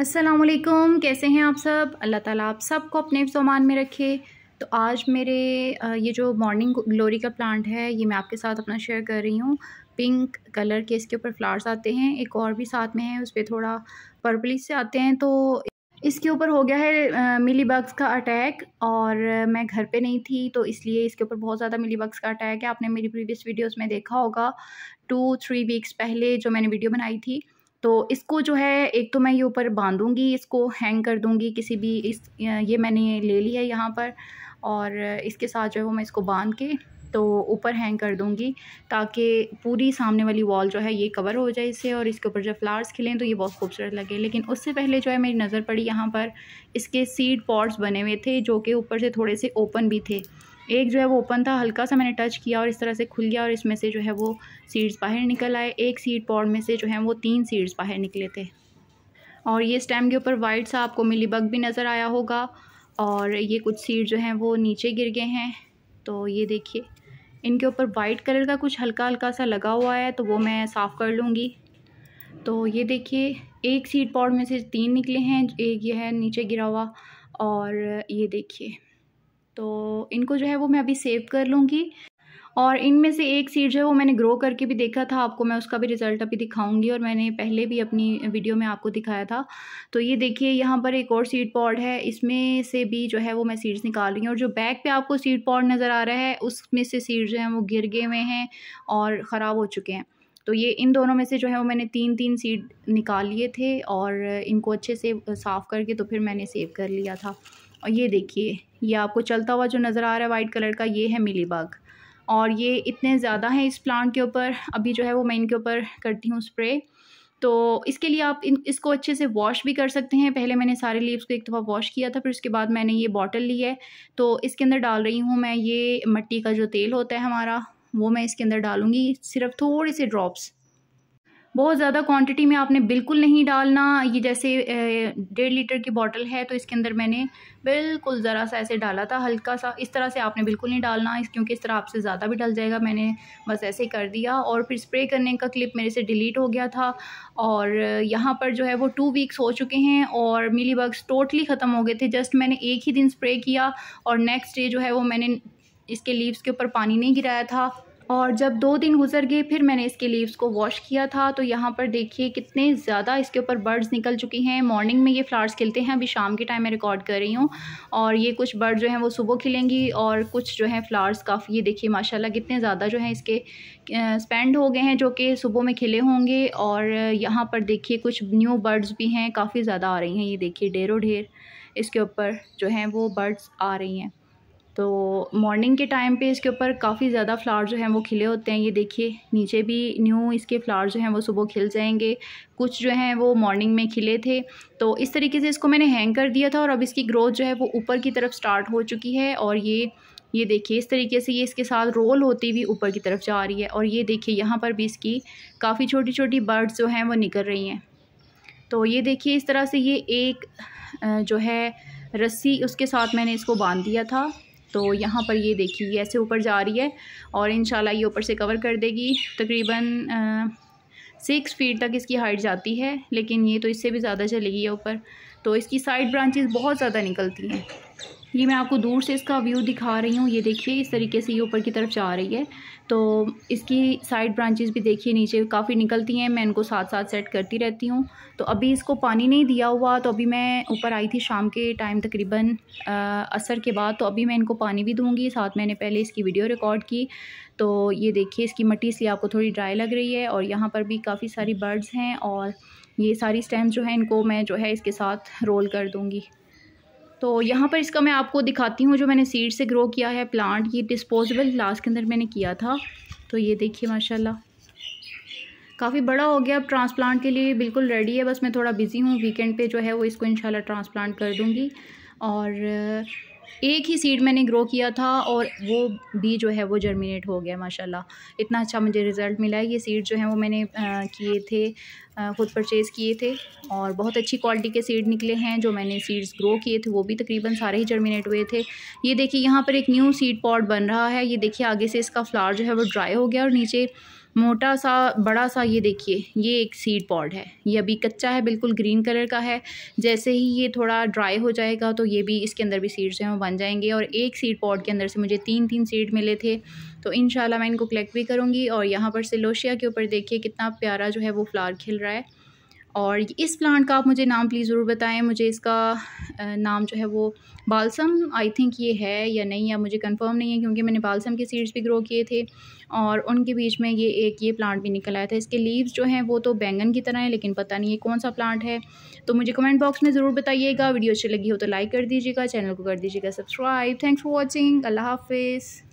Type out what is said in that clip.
असलकुम कैसे हैं आप सब अल्लाह ताला आप सबको अपने सामान में रखे तो आज मेरे ये जो मॉर्निंग ग्लोरी का प्लांट है ये मैं आपके साथ अपना शेयर कर रही हूँ पिंक कलर के इसके ऊपर फ्लावर्स आते हैं एक और भी साथ में है उस पर थोड़ा पर्पलिश से आते हैं तो इसके ऊपर हो गया है मिली बग्स का अटैक और मैं घर पे नहीं थी तो इसलिए इसके ऊपर बहुत ज़्यादा मिली बग्स का अटैक है आपने मेरी प्रीवियस वीडियोस में देखा होगा टू थ्री वीक्स पहले जो मैंने वीडियो बनाई थी तो इसको जो है एक तो मैं ये ऊपर बांधूंगी इसको हैंग कर दूँगी किसी भी इस ये मैंने ले ली है यहाँ पर और इसके साथ जो है वो मैं इसको बांध के तो ऊपर हैंग कर दूँगी ताकि पूरी सामने वाली वॉल जो है ये कवर हो जाए इसे और इसके ऊपर जब फ्लावर्स खिलें तो ये बहुत खूबसूरत लगे लेकिन उससे पहले जो है मेरी नज़र पड़ी यहाँ पर इसके सीड पॉट्स बने हुए थे जो कि ऊपर से थोड़े से ओपन भी थे एक जो है वो ओपन था हल्का सा मैंने टच किया और इस तरह से खुल गया और इसमें से जो है वो सीड्स बाहर निकल आए एक सीड पॉड में से जो है वो तीन सीड्स बाहर निकले थे और ये स्टेम के ऊपर वाइट सा आपको मिली बग भी नज़र आया होगा और ये कुछ सीड जो हैं वो नीचे गिर गए हैं तो ये देखिए इनके ऊपर वाइट कलर का कुछ हल्का हल्का सा लगा हुआ है तो वो मैं साफ़ कर लूँगी तो ये देखिए एक सीड पॉड में से तीन निकले हैं एक ये है नीचे गिरा हुआ और ये देखिए तो इनको जो है वो मैं अभी सेव कर लूँगी और इनमें से एक सीड जो है वो मैंने ग्रो करके भी देखा था आपको मैं उसका भी रिज़ल्ट अभी दिखाऊंगी और मैंने पहले भी अपनी वीडियो में आपको दिखाया था तो ये देखिए यहाँ पर एक और सीड पॉड है इसमें से भी जो है वो मैं सीड्स निकाल रही हूँ और जो बैक पे आपको सीड पॉड नज़र आ रहा है उसमें से सीड जो हैं वो गिर गए हुए हैं और ख़राब हो चुके हैं तो ये इन दोनों में से जो है वो मैंने तीन तीन सीड निकाल लिए थे और इनको अच्छे से साफ़ करके तो फिर मैंने सेव कर लिया था और ये देखिए ये आपको चलता हुआ जो नज़र आ रहा है वाइट कलर का ये है मिली बाग और ये इतने ज़्यादा हैं इस प्लांट के ऊपर अभी जो है वो मैं इनके ऊपर करती हूँ स्प्रे तो इसके लिए आप इन इसको अच्छे से वॉश भी कर सकते हैं पहले मैंने सारे लीव्स को एक दफ़ा वॉश किया था फिर उसके बाद मैंने ये बॉटल ली है तो इसके अंदर डाल रही हूँ मैं ये मिट्टी का जो तेल होता है हमारा वो मैं इसके अंदर डालूँगी सिर्फ थोड़े से ड्रॉप्स बहुत ज़्यादा क्वांटिटी में आपने बिल्कुल नहीं डालना ये जैसे डेढ़ लीटर की बॉटल है तो इसके अंदर मैंने बिल्कुल ज़रा सा ऐसे डाला था हल्का सा इस तरह से आपने बिल्कुल नहीं डालना इस क्योंकि इस तरह आपसे ज़्यादा भी डल जाएगा मैंने बस ऐसे ही कर दिया और फिर स्प्रे करने का क्लिप मेरे से डिलीट हो गया था और यहाँ पर जो है वो टू वीक्स हो चुके हैं और मिली बग्स टोटली ख़त्म हो गए थे जस्ट मैंने एक ही दिन स्प्रे किया और नेक्स्ट डे जो है वो मैंने इसके लीव्स के ऊपर पानी नहीं गिराया था और जब दो दिन गुजर गए फिर मैंने इसके लीव्स को वॉश किया था तो यहाँ पर देखिए कितने ज़्यादा इसके ऊपर बर्ड्स निकल चुकी हैं मॉर्निंग में ये फ्लावर्स खिलते हैं अभी शाम के टाइम मैं रिकॉर्ड कर रही हूँ और ये कुछ बर्ड जो हैं वो सुबह खिलेंगी और कुछ जो है फ्लावर्स काफ़ी ये देखिए माशाल्लाह कितने ज़्यादा जो हैं इसके स्पेंड हो गए हैं जो कि सुबह में खिले होंगे और यहाँ पर देखिए कुछ न्यू बर्ड्स भी हैं काफ़ी ज़्यादा आ रही हैं ये देखिए ढेरों ढेर इसके ऊपर जो हैं वो बर्ड्स आ रही हैं तो मॉर्निंग के टाइम पे इसके ऊपर काफ़ी ज़्यादा फ्लावर जो हैं वो खिले होते हैं ये देखिए नीचे भी न्यू इसके फ्लावर जो हैं वो सुबह खिल जाएंगे कुछ जो हैं वो मॉर्निंग में खिले थे तो इस तरीके से इसको मैंने हैंग कर दिया था और अब इसकी ग्रोथ जो है वो ऊपर की तरफ स्टार्ट हो चुकी है और ये ये देखिए इस तरीके से ये इसके साथ रोल होती हुई ऊपर की तरफ जा रही है और ये देखिए यहाँ पर भी इसकी काफ़ी छोटी छोटी बर्ड्स जो हैं वो निकल रही हैं तो ये देखिए इस तरह से ये एक जो है रस्सी उसके साथ मैंने इसको बांध दिया था तो यहाँ पर ये देखिए ये ऐसे ऊपर जा रही है और इन ये ऊपर से कवर कर देगी तकरीबन सिक्स फीट तक इसकी हाइट जाती है लेकिन ये तो इससे भी ज़्यादा चलेगी ऊपर तो इसकी साइड ब्रांचेस बहुत ज़्यादा निकलती हैं ये मैं आपको दूर से इसका व्यू दिखा रही हूँ ये देखिए इस तरीके से ये ऊपर की तरफ जा रही है तो इसकी साइड ब्रांचेस भी देखिए नीचे काफ़ी निकलती हैं मैं इनको साथ साथ सेट करती रहती हूँ तो अभी इसको पानी नहीं दिया हुआ तो अभी मैं ऊपर आई थी शाम के टाइम तकरीबन असर के बाद तो अभी मैं इनको पानी भी दूँगी साथ मैंने पहले इसकी वीडियो रिकॉर्ड की तो ये देखिए इसकी मट्टी इसलिए आपको थोड़ी ड्राई लग रही है और यहाँ पर भी काफ़ी सारी बर्ड्स हैं और ये सारी स्टैम्प जो है इनको मैं जो है इसके साथ रोल कर दूँगी तो यहाँ पर इसका मैं आपको दिखाती हूँ जो मैंने सीड से ग्रो किया है प्लांट ये डिस्पोजेबल ग्लास के अंदर मैंने किया था तो ये देखिए माशाल्लाह काफ़ी बड़ा हो गया अब ट्रांसप्लांट के लिए बिल्कुल रेडी है बस मैं थोड़ा बिज़ी हूँ वीकेंड पे जो है वो इसको इंशाल्लाह ट्रांसप्लांट कर दूँगी और एक ही सीड मैंने ग्रो किया था और वो भी जो है वो जर्मिनेट हो गया माशाल्लाह इतना अच्छा मुझे रिज़ल्ट मिला है ये सीड जो है वो मैंने किए थे ख़ुद परचेज़ किए थे और बहुत अच्छी क्वालिटी के सीड निकले हैं जो मैंने सीड्स ग्रो किए थे वो भी तकरीबन सारे ही जर्मिनेट हुए थे ये देखिए यहाँ पर एक न्यू सीड पॉट बन रहा है ये देखिए आगे से इसका फ्लावर जो है वो ड्राई हो गया और नीचे मोटा सा बड़ा सा ये देखिए ये एक सीड पॉड है ये अभी कच्चा है बिल्कुल ग्रीन कलर का है जैसे ही ये थोड़ा ड्राई हो जाएगा तो ये भी इसके अंदर भी सीड्स हैं वो बन जाएंगे और एक सीड पॉड के अंदर से मुझे तीन तीन सीड मिले थे तो इन मैं इनको कलेक्ट भी करूँगी और यहाँ पर सिलोशिया के ऊपर देखिए कितना प्यारा जो है वो फ्लार खिल रहा है और इस प्लांट का आप मुझे नाम प्लीज़ ज़रूर बताएं मुझे इसका नाम जो है वो बालसम आई थिंक ये है या नहीं या मुझे कंफर्म नहीं है क्योंकि मैंने बालसम के सीड्स भी ग्रो किए थे और उनके बीच में ये एक ये प्लांट भी निकल आया था इसके लीव्स जो हैं वो तो बैंगन की तरह हैं लेकिन पता नहीं ये कौन सा प्लांट है तो मुझे कमेंट बॉक्स में ज़रूर बताइएगा वीडियो अच्छी लगी हो तो लाइक कर दीजिएगा चैनल को कर दीजिएगा सब्सक्राइब थैंक्स फॉर वॉचिंग अल्लाह हाफिज़